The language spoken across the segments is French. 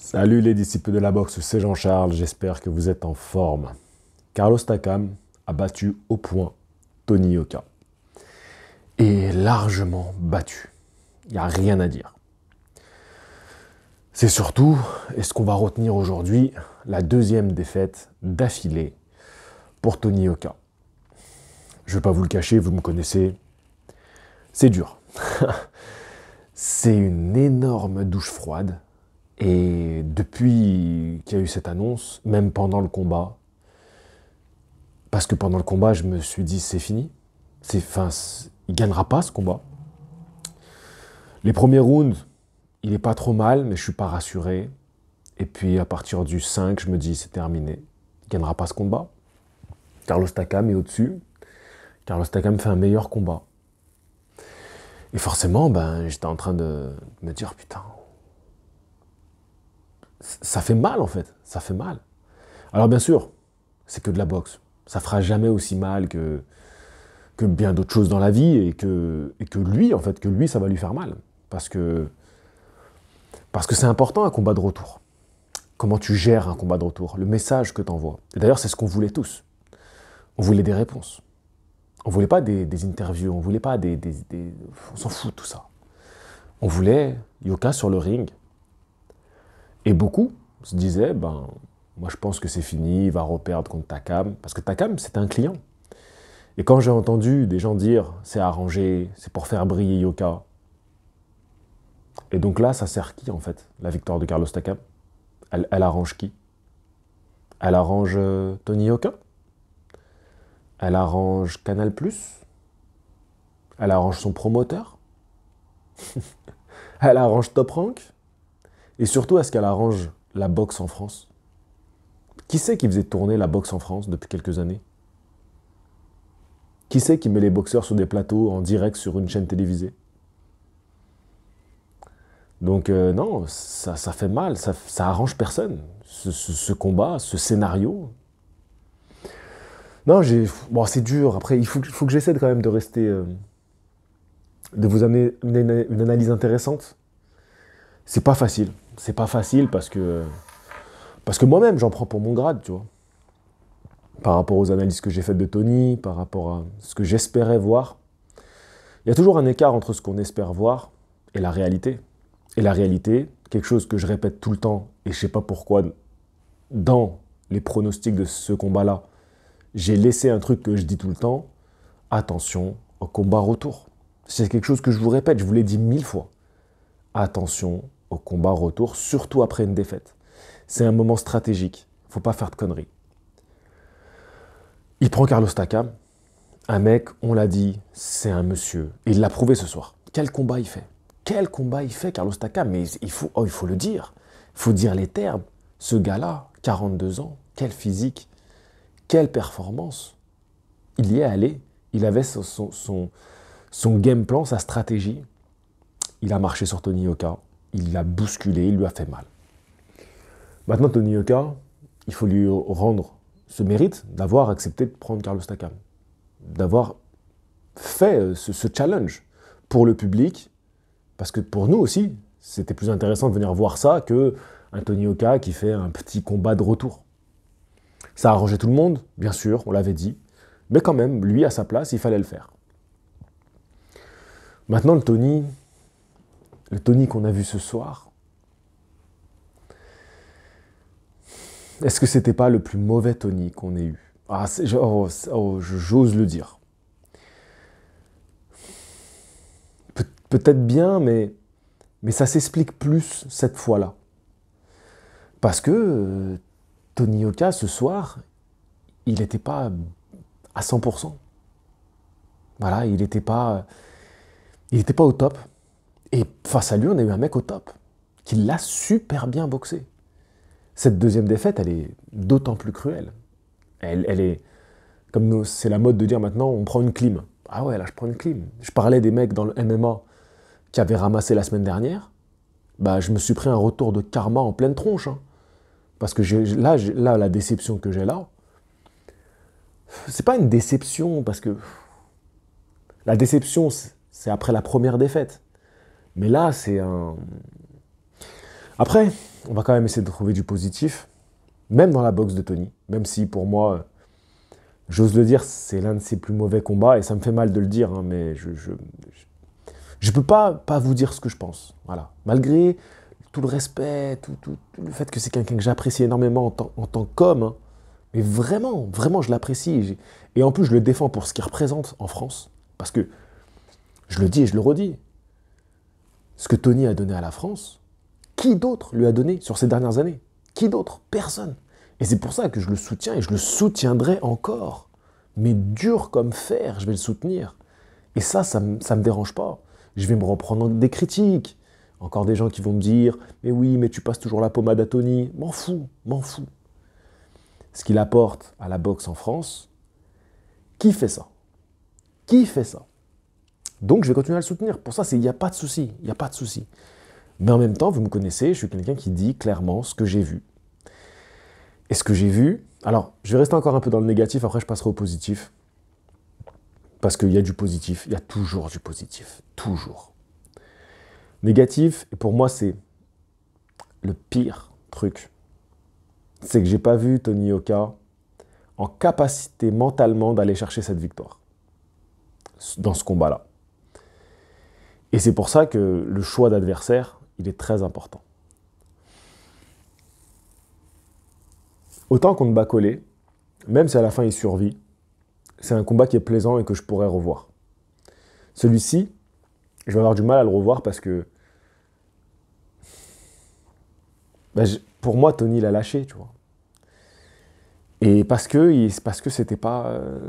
Salut les disciples de la boxe, c'est Jean-Charles, j'espère que vous êtes en forme. Carlos Takam a battu au point Tony Oka. Et largement battu. Il n'y a rien à dire. C'est surtout, est ce qu'on va retenir aujourd'hui, la deuxième défaite d'affilée pour Tony Oka. Je vais pas vous le cacher, vous me connaissez. C'est dur. c'est une énorme douche froide et depuis qu'il y a eu cette annonce, même pendant le combat, parce que pendant le combat, je me suis dit c'est fini. C'est, fin, il gagnera pas ce combat. Les premiers rounds, il n'est pas trop mal, mais je suis pas rassuré. Et puis à partir du 5, je me dis c'est terminé. Il gagnera pas ce combat. Carlos Takam est au-dessus. Carlos Takam fait un meilleur combat. Et forcément, ben, j'étais en train de me dire putain, ça fait mal en fait, ça fait mal. Alors bien sûr, c'est que de la boxe. Ça fera jamais aussi mal que, bien d'autres choses dans la vie et que, et que lui, en fait, que lui, ça va lui faire mal. Parce que parce que c'est important un combat de retour. Comment tu gères un combat de retour, le message que tu envoies. Et d'ailleurs, c'est ce qu'on voulait tous. On voulait des réponses. On voulait pas des, interviews, on voulait pas des, On s'en fout de tout ça. On voulait Yoka sur le ring, et beaucoup se disaient, ben, moi je pense que c'est fini, il va reperdre contre Takam, parce que Takam, c'est un client. Et quand j'ai entendu des gens dire, c'est arrangé, c'est pour faire briller Yoka, et donc là, ça sert qui en fait, la victoire de Carlos Takam elle, arrange qui Elle arrange euh, Tony Yoka Elle arrange Canal ⁇ Elle arrange son promoteur Elle arrange Top Rank et surtout, est-ce qu'elle arrange la boxe en France Qui c'est qui faisait tourner la boxe en France depuis quelques années Qui c'est qui met les boxeurs sur des plateaux en direct sur une chaîne télévisée donc euh, non, ça, fait mal, ça, arrange personne, ce, combat, ce scénario. Non, bon, c'est dur, après, il faut, que j'essaie quand même de rester... Euh, de vous amener une analyse intéressante. C'est pas facile c'est pas facile parce que, parce que moi-même, j'en prends pour mon grade, tu vois. Par rapport aux analyses que j'ai faites de Tony, par rapport à ce que j'espérais voir. Il y a toujours un écart entre ce qu'on espère voir et la réalité. Et la réalité, quelque chose que je répète tout le temps, et je sais pas pourquoi, dans les pronostics de ce combat-là, j'ai laissé un truc que je dis tout le temps, attention au combat retour. C'est quelque chose que je vous répète, je vous l'ai dit mille fois. Attention au combat retour, surtout après une défaite. C'est un moment stratégique, faut pas faire de conneries. Il prend Carlos Taka, un mec, on l'a dit, c'est un monsieur. Il l'a prouvé ce soir. Quel combat il fait Quel combat il fait, Carlos Taka Mais il faut, oh, il faut le dire. Il faut dire les termes. Ce gars-là, 42 ans, quel physique, quelle performance. Il y est allé. Il avait son, game plan, sa stratégie. Il a marché sur Tony Oka il l'a bousculé, il lui a fait mal. Maintenant, Tony Oka, il faut lui rendre ce mérite d'avoir accepté de prendre Carlos Takam, d'avoir fait euh, ce, challenge pour le public, parce que pour nous aussi, c'était plus intéressant de venir voir ça que Tony Oka qui fait un petit combat de retour. Ça a arrangé tout le monde, bien sûr, on l'avait dit, mais quand même, lui à sa place, il fallait le faire. Maintenant, le Tony, le Tony qu'on a vu ce soir, est-ce que c'était pas le plus mauvais Tony qu'on ait eu Ah, oh, oh, j'ose le dire. Peut-être bien, mais, mais ça s'explique plus cette fois-là. Parce que euh, Tony Oka, ce soir, il n'était pas à 100%. Voilà, il n'était pas, il pas au top. Et face à lui, on a eu un mec au top, qui l'a super bien boxé. Cette deuxième défaite, elle est d'autant plus cruelle. Elle, est, comme c'est la mode de dire maintenant, on prend une clim. Ah ouais, là je prends une clim. Je parlais des mecs dans le MMA qui avaient ramassé la semaine dernière. Bah, je me suis pris un retour de karma en pleine tronche. Hein. Parce que là, là, la déception que j'ai là, c'est pas une déception parce que la déception, c'est après la première défaite. Mais là, c'est un. Après, on va quand même essayer de trouver du positif, même dans la boxe de Tony. Même si pour moi, j'ose le dire, c'est l'un de ses plus mauvais combats, et ça me fait mal de le dire, hein, mais je, je, peux pas, pas vous dire ce que je pense. Voilà. Malgré tout le respect, tout, le fait que c'est quelqu'un que j'apprécie énormément en, tant, en qu'homme, hein, mais vraiment, vraiment, je l'apprécie. Et en plus, je le défends pour ce qu'il représente en France. Parce que, je le dis et je le redis, ce que Tony a donné à la France, qui d'autre lui a donné sur ces dernières années Qui d'autre Personne. Et c'est pour ça que je le soutiens et je le soutiendrai encore. Mais dur comme fer, je vais le soutenir. Et ça, ça ne me dérange pas. Je vais me reprendre des critiques. Encore des gens qui vont me dire Mais oui, mais tu passes toujours la pommade à Tony. M'en fous, m'en fous. Ce qu'il apporte à la boxe en France, qui fait ça Qui fait ça donc je vais continuer à le soutenir. Pour ça, il n'y a pas de souci. Il n'y a pas de souci. Mais en même temps, vous me connaissez, je suis quelqu'un qui dit clairement ce que j'ai vu. Et ce que j'ai vu, alors je vais rester encore un peu dans le négatif, après je passerai au positif. Parce qu'il y a du positif, il y a toujours du positif, toujours. Négatif, et pour moi, c'est le pire truc. C'est que j'ai pas vu Tony Oka en capacité mentalement d'aller chercher cette victoire dans ce combat-là. Et c'est pour ça que le choix d'adversaire, il est très important. Autant qu'on ne bat collé, même si à la fin il survit, c'est un combat qui est plaisant et que je pourrais revoir. Celui-ci, je vais avoir du mal à le revoir parce que bah, pour moi, Tony l'a lâché, tu vois. Et parce que parce que c'était pas euh,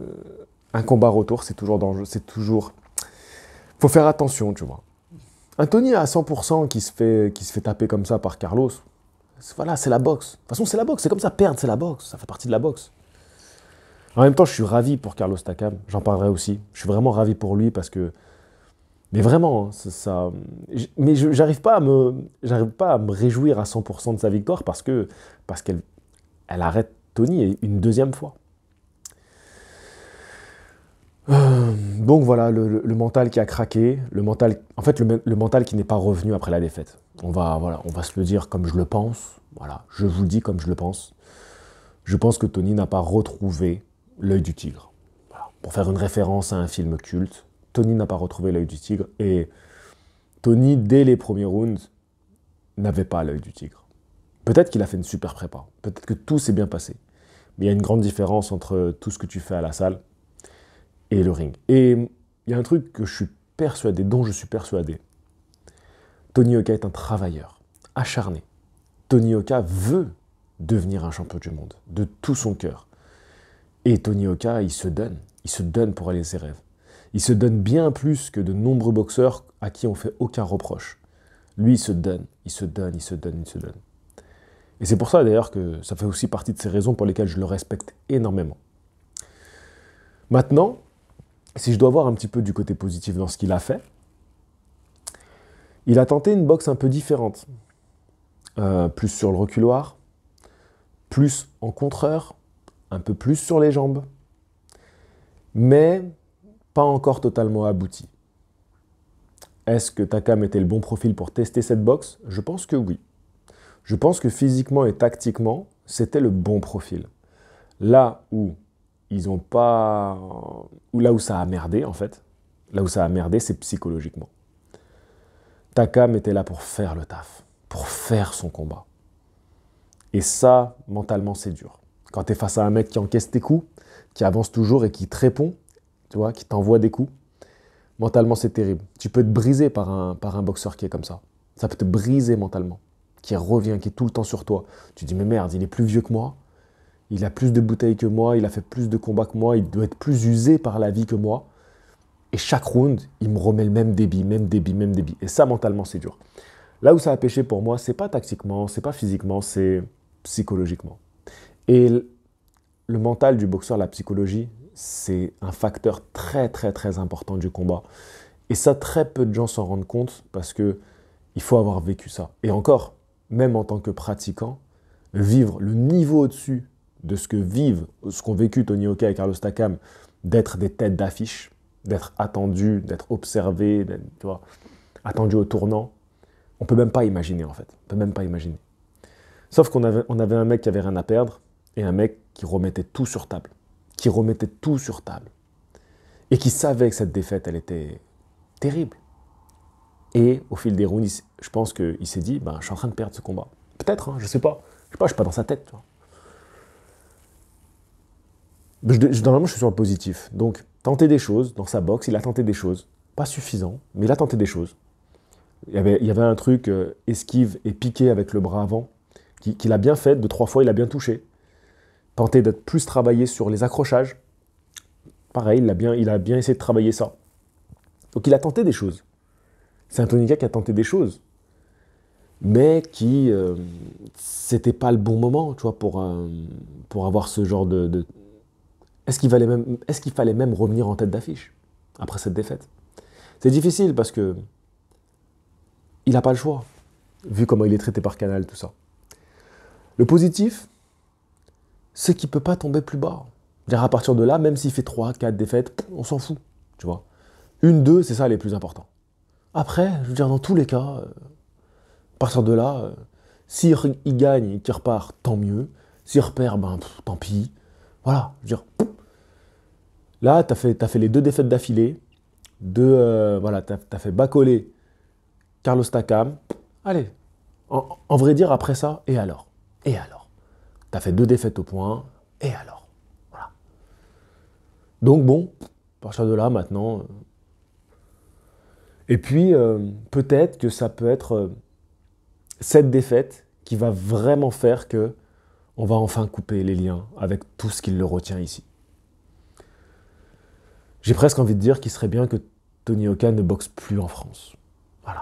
un combat retour, c'est toujours dangereux, c'est toujours faut faire attention, tu vois. Un Tony à 100% qui se, fait, qui se fait taper comme ça par Carlos, voilà, c'est la boxe. De toute façon, c'est la boxe, c'est comme ça, perdre, c'est la boxe, ça fait partie de la boxe. En même temps, je suis ravi pour Carlos Takam, j'en parlerai aussi. Je suis vraiment ravi pour lui parce que. Mais vraiment, hein, ça. ça mais j'arrive pas, à me, pas à me réjouir à 100% de sa victoire parce que parce qu'elle elle arrête Tony une deuxième fois. Euh, donc voilà, le, mental qui a craqué, le mental, en fait, le, mental qui n'est pas revenu après la défaite. On va, voilà, on va se le dire comme je le pense. Voilà, je vous le dis comme je le pense. Je pense que Tony n'a pas retrouvé l'œil du tigre. Pour faire une référence à un film culte, Tony n'a pas retrouvé l'œil du tigre et Tony, dès les premiers rounds, n'avait pas l'œil du tigre. Peut-être qu'il a fait une super prépa, peut-être que tout s'est bien passé. Mais il y a une grande différence entre tout ce que tu fais à la salle et le ring. Et il y a un truc que je suis persuadé, dont je suis persuadé. Tony Oka est un travailleur, acharné. Tony Oka veut devenir un champion du monde, de tout son cœur. Et Tony Oka, il se donne, il se donne pour aller ses rêves. Il se donne bien plus que de nombreux boxeurs à qui on fait aucun reproche. Lui, il se donne, il se donne, il se donne, il se donne. Et c'est pour ça d'ailleurs que ça fait aussi partie de ces raisons pour lesquelles je le respecte énormément. Maintenant, si je dois voir un petit peu du côté positif dans ce qu'il a fait, il a tenté une boxe un peu différente. Euh, plus sur le reculoir, plus en contreur, un peu plus sur les jambes, mais pas encore totalement abouti. Est-ce que Takam était le bon profil pour tester cette boxe Je pense que oui. Je pense que physiquement et tactiquement, c'était le bon profil. Là où ils ont pas. là où ça a merdé, en fait, là où ça a merdé, c'est psychologiquement. Takam était là pour faire le taf, pour faire son combat. Et ça, mentalement, c'est dur. Quand tu es face à un mec qui encaisse tes coups, qui avance toujours et qui te répond, tu vois, qui t'envoie des coups, mentalement, c'est terrible. Tu peux te briser par un, par un boxeur qui est comme ça. Ça peut te briser mentalement, qui revient, qui est tout le temps sur toi. Tu dis, mais merde, il est plus vieux que moi, il a plus de bouteilles que moi, il a fait plus de combats que moi, il doit être plus usé par la vie que moi. Et chaque round, il me remet le même débit, même débit, même débit. Et ça, mentalement, c'est dur. Là où ça a pêché pour moi, c'est pas tactiquement, c'est pas physiquement, c'est psychologiquement. Et le mental du boxeur, la psychologie, c'est un facteur très, très, très important du combat. Et ça, très peu de gens s'en rendent compte parce que il faut avoir vécu ça. Et encore, même en tant que pratiquant, vivre le niveau au-dessus de ce que vivent, ce qu'ont vécu Tony Hockey et Carlos Takam, d'être des têtes d'affiche, d'être attendus, d'être observés, tu attendus au tournant. On peut même pas imaginer en fait. On peut même pas imaginer. Sauf qu'on avait, on avait un mec qui avait rien à perdre et un mec qui remettait tout sur table, qui remettait tout sur table et qui savait que cette défaite, elle était terrible. Et au fil des rounds, je pense qu'il s'est dit, ben, je suis en train de perdre ce combat. Peut-être, je hein, je sais pas. Je sais pas, je suis pas dans sa tête. Tu normalement, je suis sur le positif. Donc, tenter des choses, dans sa boxe, il a tenté des choses. Pas suffisant, mais il a tenté des choses. Il y avait, il y avait un truc euh, esquive et piqué avec le bras avant, qu'il a bien fait, de trois fois, il a bien touché. Tenter d'être plus travaillé sur les accrochages. Pareil, il a, bien, il a bien essayé de travailler ça. Donc, il a tenté des choses. C'est un Tonica qui a tenté des choses, mais qui. Euh, c'était pas le bon moment, tu vois, pour, pour avoir ce genre de est-ce qu'il, est fallait même revenir en tête d'affiche après cette défaite C'est difficile parce que il n'a pas le choix, vu comment il est traité par Canal, tout ça. Le positif, c'est qu'il ne peut pas tomber plus bas. dire à partir de là, même s'il fait 3, 4 défaites, on s'en fout, tu vois. Une, deux, c'est ça les plus importants. Après, je veux dire, dans tous les cas, euh, à partir de là, euh, s'il gagne et qu'il repart, tant mieux. S'il repère, ben tant pis. Voilà, je veux dire, Là, tu as fait, fait les deux défaites d'affilée. Deux, euh, voilà, tu as, fait bacoler Carlos Takam. Allez, en, vrai dire, après ça, et alors Et alors Tu as fait deux défaites au point, et alors Voilà. Donc bon, par partir de là, maintenant. Euh, et puis, euh, peut-être que ça peut être cette défaite qui va vraiment faire que on va enfin couper les liens avec tout ce qui le retient ici. J'ai presque envie de dire qu'il serait bien que Tony Oka ne boxe plus en France. Voilà.